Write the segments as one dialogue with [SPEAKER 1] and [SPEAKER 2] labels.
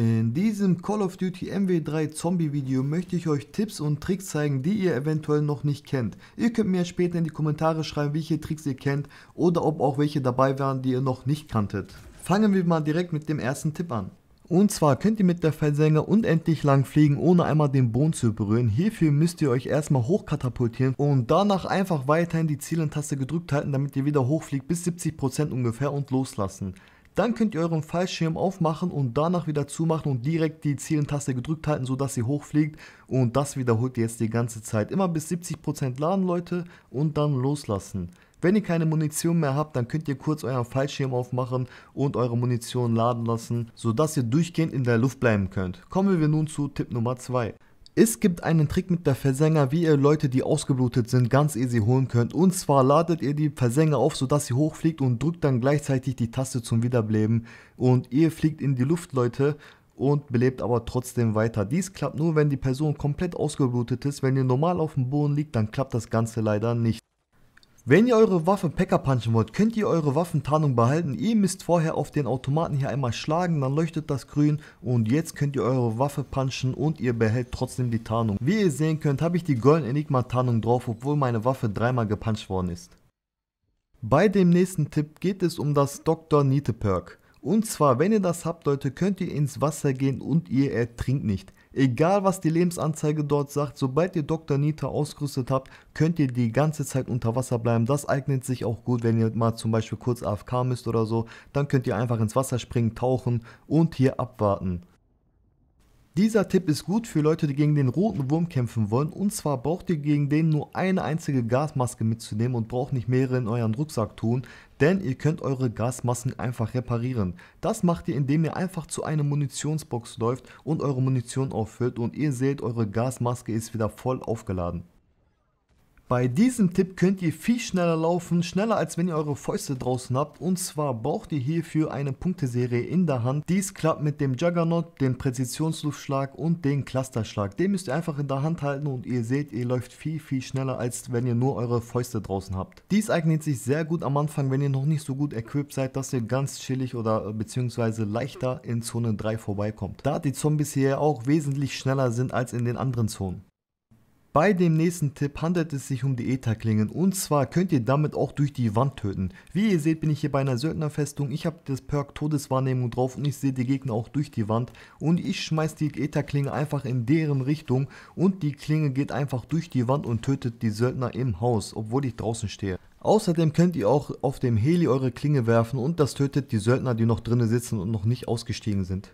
[SPEAKER 1] In diesem Call of Duty MW3 Zombie Video möchte ich euch Tipps und Tricks zeigen, die ihr eventuell noch nicht kennt. Ihr könnt mir später in die Kommentare schreiben, welche Tricks ihr kennt oder ob auch welche dabei waren, die ihr noch nicht kanntet. Fangen wir mal direkt mit dem ersten Tipp an. Und zwar könnt ihr mit der Felsänge unendlich lang fliegen, ohne einmal den Boden zu berühren. Hierfür müsst ihr euch erstmal hochkatapultieren und danach einfach weiterhin die Zielentaste gedrückt halten, damit ihr wieder hochfliegt bis 70% ungefähr und loslassen. Dann könnt ihr euren Fallschirm aufmachen und danach wieder zumachen und direkt die Zielentaste gedrückt halten, sodass sie hochfliegt. Und das wiederholt ihr jetzt die ganze Zeit. Immer bis 70% laden, Leute, und dann loslassen. Wenn ihr keine Munition mehr habt, dann könnt ihr kurz euren Fallschirm aufmachen und eure Munition laden lassen, sodass ihr durchgehend in der Luft bleiben könnt. Kommen wir nun zu Tipp Nummer 2. Es gibt einen Trick mit der Versänger, wie ihr Leute, die ausgeblutet sind, ganz easy holen könnt. Und zwar ladet ihr die Versänger auf, sodass sie hochfliegt und drückt dann gleichzeitig die Taste zum Wiederbeleben. Und ihr fliegt in die Luft, Leute, und belebt aber trotzdem weiter. Dies klappt nur, wenn die Person komplett ausgeblutet ist. Wenn ihr normal auf dem Boden liegt, dann klappt das Ganze leider nicht. Wenn ihr eure Waffe Packer punchen wollt, könnt ihr eure Waffentarnung behalten. Ihr müsst vorher auf den Automaten hier einmal schlagen, dann leuchtet das grün und jetzt könnt ihr eure Waffe punchen und ihr behält trotzdem die Tarnung. Wie ihr sehen könnt, habe ich die Golden Enigma Tarnung drauf, obwohl meine Waffe dreimal gepuncht worden ist. Bei dem nächsten Tipp geht es um das Dr. Niete Perk. Und zwar, wenn ihr das habt, Leute, könnt ihr ins Wasser gehen und ihr ertrinkt nicht. Egal was die Lebensanzeige dort sagt, sobald ihr Dr. Nita ausgerüstet habt, könnt ihr die ganze Zeit unter Wasser bleiben. Das eignet sich auch gut, wenn ihr mal zum Beispiel kurz AFK müsst oder so. Dann könnt ihr einfach ins Wasser springen, tauchen und hier abwarten. Dieser Tipp ist gut für Leute, die gegen den roten Wurm kämpfen wollen. Und zwar braucht ihr gegen den nur eine einzige Gasmaske mitzunehmen und braucht nicht mehrere in euren Rucksack tun denn ihr könnt eure Gasmasken einfach reparieren. Das macht ihr, indem ihr einfach zu einer Munitionsbox läuft und eure Munition auffüllt und ihr seht, eure Gasmaske ist wieder voll aufgeladen. Bei diesem Tipp könnt ihr viel schneller laufen, schneller als wenn ihr eure Fäuste draußen habt und zwar braucht ihr hierfür eine Punkteserie in der Hand. Dies klappt mit dem Juggernaut, dem Präzisionsluftschlag und dem Clusterschlag. Den müsst ihr einfach in der Hand halten und ihr seht, ihr läuft viel viel schneller als wenn ihr nur eure Fäuste draußen habt. Dies eignet sich sehr gut am Anfang, wenn ihr noch nicht so gut equipped seid, dass ihr ganz chillig oder äh, beziehungsweise leichter in Zone 3 vorbeikommt. Da die Zombies hier auch wesentlich schneller sind als in den anderen Zonen. Bei dem nächsten Tipp handelt es sich um die Ether-Klingen und zwar könnt ihr damit auch durch die Wand töten. Wie ihr seht bin ich hier bei einer Söldnerfestung, ich habe das Perk Todeswahrnehmung drauf und ich sehe die Gegner auch durch die Wand und ich schmeiß die Ether-Klinge einfach in deren Richtung und die Klinge geht einfach durch die Wand und tötet die Söldner im Haus, obwohl ich draußen stehe. Außerdem könnt ihr auch auf dem Heli eure Klinge werfen und das tötet die Söldner, die noch drinnen sitzen und noch nicht ausgestiegen sind.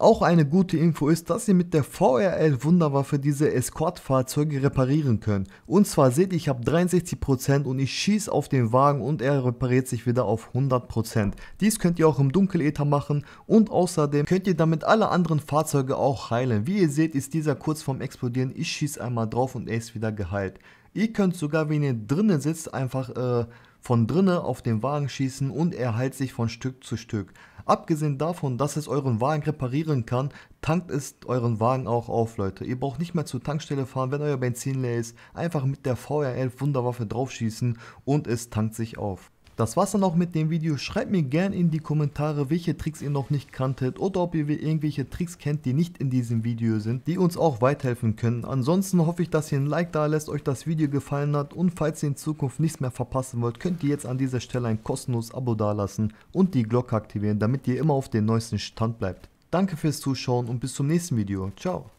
[SPEAKER 1] Auch eine gute Info ist, dass ihr mit der VRL Wunderwaffe diese Escort-Fahrzeuge reparieren könnt. Und zwar seht ihr, ich habe 63% und ich schieße auf den Wagen und er repariert sich wieder auf 100%. Dies könnt ihr auch im Dunkeläther machen und außerdem könnt ihr damit alle anderen Fahrzeuge auch heilen. Wie ihr seht, ist dieser kurz vorm Explodieren. Ich schieße einmal drauf und er ist wieder geheilt. Ihr könnt sogar, wenn ihr drinnen sitzt, einfach... Äh, von drinne auf den Wagen schießen und er heilt sich von Stück zu Stück. Abgesehen davon, dass es euren Wagen reparieren kann, tankt es euren Wagen auch auf, Leute. Ihr braucht nicht mehr zur Tankstelle fahren, wenn euer Benzin leer ist. Einfach mit der VRL Wunderwaffe draufschießen und es tankt sich auf. Das war's dann auch mit dem Video. Schreibt mir gerne in die Kommentare, welche Tricks ihr noch nicht kanntet oder ob ihr irgendwelche Tricks kennt, die nicht in diesem Video sind, die uns auch weiterhelfen können. Ansonsten hoffe ich, dass ihr ein Like da lässt, euch das Video gefallen hat und falls ihr in Zukunft nichts mehr verpassen wollt, könnt ihr jetzt an dieser Stelle ein kostenloses Abo dalassen und die Glocke aktivieren, damit ihr immer auf den neuesten Stand bleibt. Danke fürs Zuschauen und bis zum nächsten Video. Ciao.